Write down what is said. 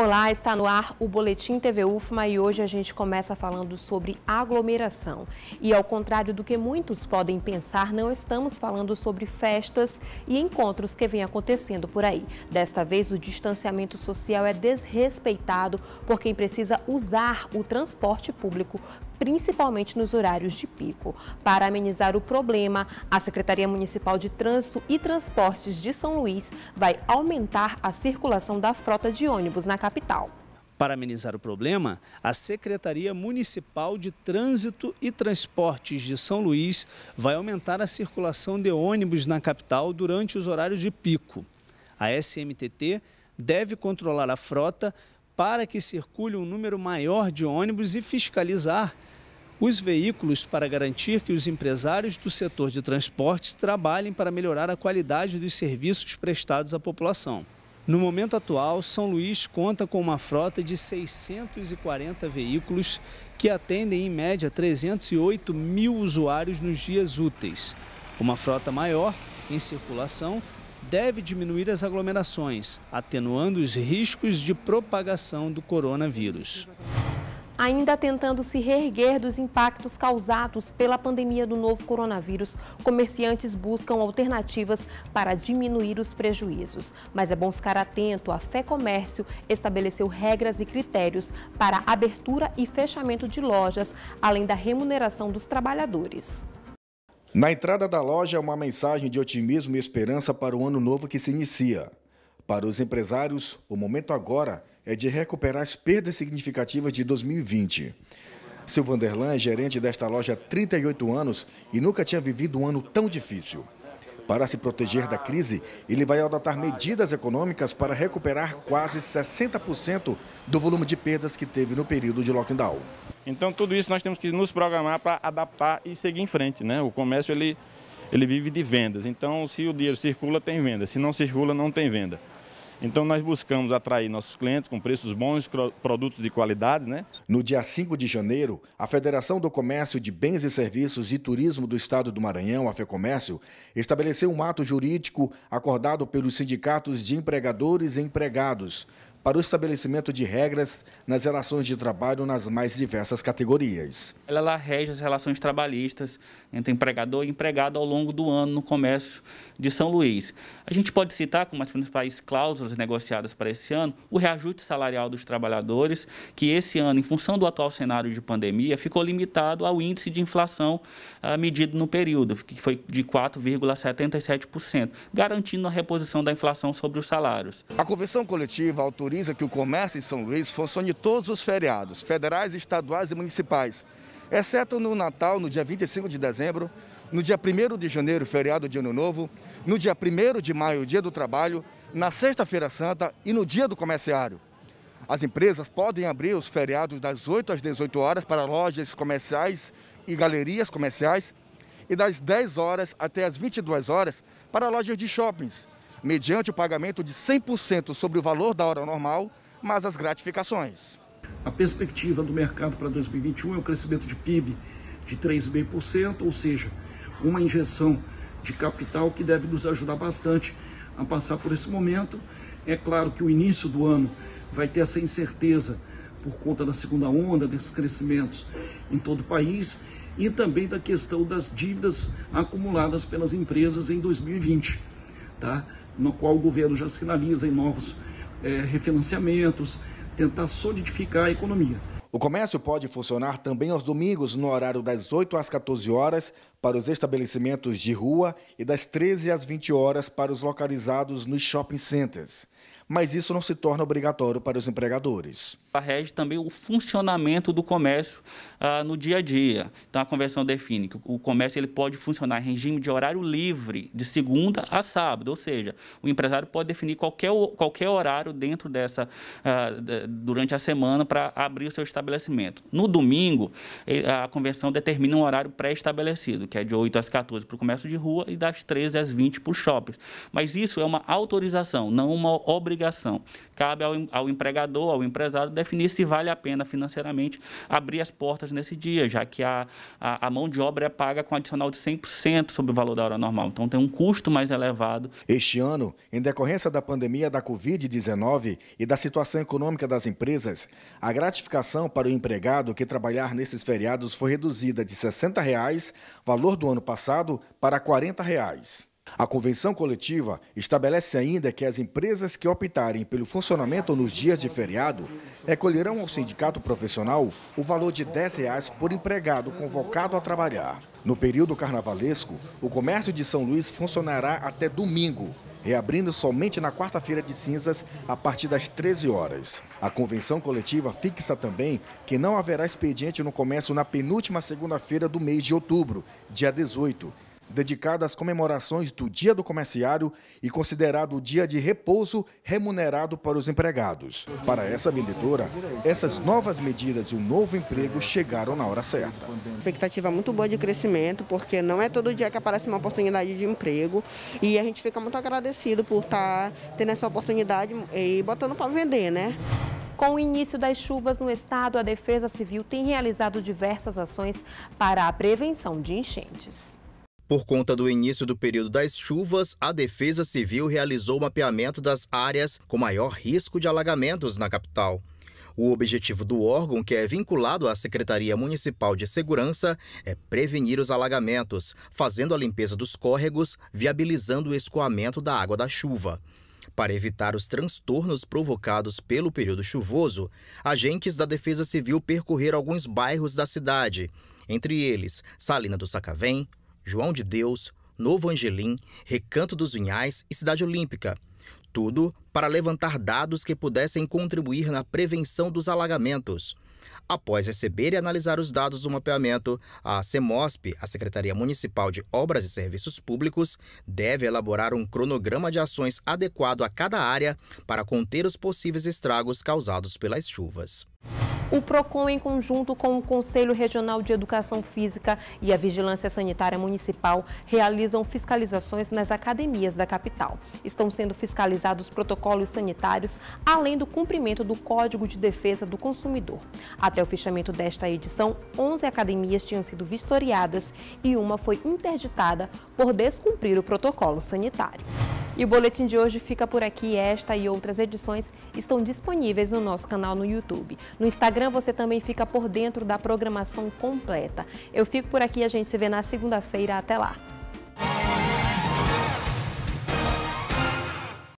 Olá, está no ar o Boletim TV UFMA e hoje a gente começa falando sobre aglomeração. E ao contrário do que muitos podem pensar, não estamos falando sobre festas e encontros que vêm acontecendo por aí. Desta vez, o distanciamento social é desrespeitado por quem precisa usar o transporte público principalmente nos horários de pico. Para amenizar o problema, a Secretaria Municipal de Trânsito e Transportes de São Luís vai aumentar a circulação da frota de ônibus na capital. Para amenizar o problema, a Secretaria Municipal de Trânsito e Transportes de São Luís vai aumentar a circulação de ônibus na capital durante os horários de pico. A SMTT deve controlar a frota para que circule um número maior de ônibus e fiscalizar os veículos para garantir que os empresários do setor de transportes trabalhem para melhorar a qualidade dos serviços prestados à população. No momento atual, São Luís conta com uma frota de 640 veículos que atendem em média 308 mil usuários nos dias úteis. Uma frota maior, em circulação, deve diminuir as aglomerações, atenuando os riscos de propagação do coronavírus ainda tentando se reerguer dos impactos causados pela pandemia do novo coronavírus, comerciantes buscam alternativas para diminuir os prejuízos. Mas é bom ficar atento, a Fé Comércio estabeleceu regras e critérios para abertura e fechamento de lojas, além da remuneração dos trabalhadores. Na entrada da loja, é uma mensagem de otimismo e esperança para o ano novo que se inicia. Para os empresários, o momento agora é de recuperar as perdas significativas de 2020. Silvanderlan é gerente desta loja há 38 anos e nunca tinha vivido um ano tão difícil. Para se proteger da crise, ele vai adotar medidas econômicas para recuperar quase 60% do volume de perdas que teve no período de lockdown. Então, tudo isso nós temos que nos programar para adaptar e seguir em frente. Né? O comércio ele, ele vive de vendas. Então, se o dinheiro circula, tem venda. Se não circula, não tem venda. Então nós buscamos atrair nossos clientes com preços bons, produtos de qualidade. Né? No dia 5 de janeiro, a Federação do Comércio de Bens e Serviços e Turismo do Estado do Maranhão, a FEComércio, estabeleceu um ato jurídico acordado pelos sindicatos de empregadores e empregados para o estabelecimento de regras nas relações de trabalho nas mais diversas categorias. Ela rege as relações trabalhistas entre empregador e empregado ao longo do ano no comércio de São Luís. A gente pode citar como as principais cláusulas negociadas para esse ano o reajuste salarial dos trabalhadores, que esse ano, em função do atual cenário de pandemia, ficou limitado ao índice de inflação ah, medido no período, que foi de 4,77%, garantindo a reposição da inflação sobre os salários. A convenção coletiva autoriza caracteriza que o comércio em São Luís funcione todos os feriados, federais, estaduais e municipais, exceto no Natal, no dia 25 de dezembro, no dia 1 de janeiro, feriado de Ano Novo, no dia 1 de maio, dia do trabalho, na Sexta-feira Santa e no dia do comerciário. As empresas podem abrir os feriados das 8 às 18 horas para lojas comerciais e galerias comerciais e das 10 horas até as 22 horas para lojas de shoppings, mediante o pagamento de 100% sobre o valor da hora normal, mas as gratificações. A perspectiva do mercado para 2021 é um crescimento de PIB de 3,5%, ou seja, uma injeção de capital que deve nos ajudar bastante a passar por esse momento. É claro que o início do ano vai ter essa incerteza por conta da segunda onda, desses crescimentos em todo o país e também da questão das dívidas acumuladas pelas empresas em 2020. Tá? no qual o governo já sinaliza em novos é, refinanciamentos, tentar solidificar a economia. O comércio pode funcionar também aos domingos, no horário das 8 às 14 horas, para os estabelecimentos de rua e das 13 às 20 horas para os localizados nos shopping centers. Mas isso não se torna obrigatório para os empregadores rege também o funcionamento do comércio ah, no dia a dia. Então, a convenção define que o comércio ele pode funcionar em regime de horário livre, de segunda a sábado, ou seja, o empresário pode definir qualquer, qualquer horário dentro dessa, ah, durante a semana para abrir o seu estabelecimento. No domingo, a convenção determina um horário pré-estabelecido, que é de 8 às 14 para o comércio de rua e das 13 às 20 para os shoppings. Mas isso é uma autorização, não uma obrigação. Cabe ao, ao empregador, ao empresário, definir se vale a pena financeiramente abrir as portas nesse dia, já que a, a, a mão de obra é paga com adicional de 100% sobre o valor da hora normal. Então tem um custo mais elevado. Este ano, em decorrência da pandemia da Covid-19 e da situação econômica das empresas, a gratificação para o empregado que trabalhar nesses feriados foi reduzida de R$ 60, reais, valor do ano passado, para R$ 40. Reais. A convenção coletiva estabelece ainda que as empresas que optarem pelo funcionamento nos dias de feriado recolherão ao sindicato profissional o valor de R$ 10,00 por empregado convocado a trabalhar. No período carnavalesco, o comércio de São Luís funcionará até domingo, reabrindo somente na quarta-feira de cinzas a partir das 13 horas. A convenção coletiva fixa também que não haverá expediente no comércio na penúltima segunda-feira do mês de outubro, dia 18, dedicada às comemorações do Dia do Comerciário e considerado o dia de repouso remunerado para os empregados. Para essa vendedora, essas novas medidas e o um novo emprego chegaram na hora certa. Expectativa muito boa de crescimento, porque não é todo dia que aparece uma oportunidade de emprego e a gente fica muito agradecido por estar tá tendo essa oportunidade e botando para vender, né? Com o início das chuvas no estado, a Defesa Civil tem realizado diversas ações para a prevenção de enchentes. Por conta do início do período das chuvas, a Defesa Civil realizou o mapeamento das áreas com maior risco de alagamentos na capital. O objetivo do órgão, que é vinculado à Secretaria Municipal de Segurança, é prevenir os alagamentos, fazendo a limpeza dos córregos, viabilizando o escoamento da água da chuva. Para evitar os transtornos provocados pelo período chuvoso, agentes da Defesa Civil percorreram alguns bairros da cidade, entre eles Salina do Sacavém, João de Deus, Novo Angelim, Recanto dos Vinhais e Cidade Olímpica. Tudo para levantar dados que pudessem contribuir na prevenção dos alagamentos. Após receber e analisar os dados do mapeamento, a CEMOSP, a Secretaria Municipal de Obras e Serviços Públicos, deve elaborar um cronograma de ações adequado a cada área para conter os possíveis estragos causados pelas chuvas. O PROCON, em conjunto com o Conselho Regional de Educação Física e a Vigilância Sanitária Municipal, realizam fiscalizações nas academias da capital. Estão sendo fiscalizados protocolos sanitários, além do cumprimento do Código de Defesa do Consumidor. Até o fechamento desta edição, 11 academias tinham sido vistoriadas e uma foi interditada por descumprir o protocolo sanitário. E o boletim de hoje fica por aqui. Esta e outras edições estão disponíveis no nosso canal no YouTube. No Instagram você também fica por dentro da programação completa. Eu fico por aqui, a gente se vê na segunda-feira. Até lá!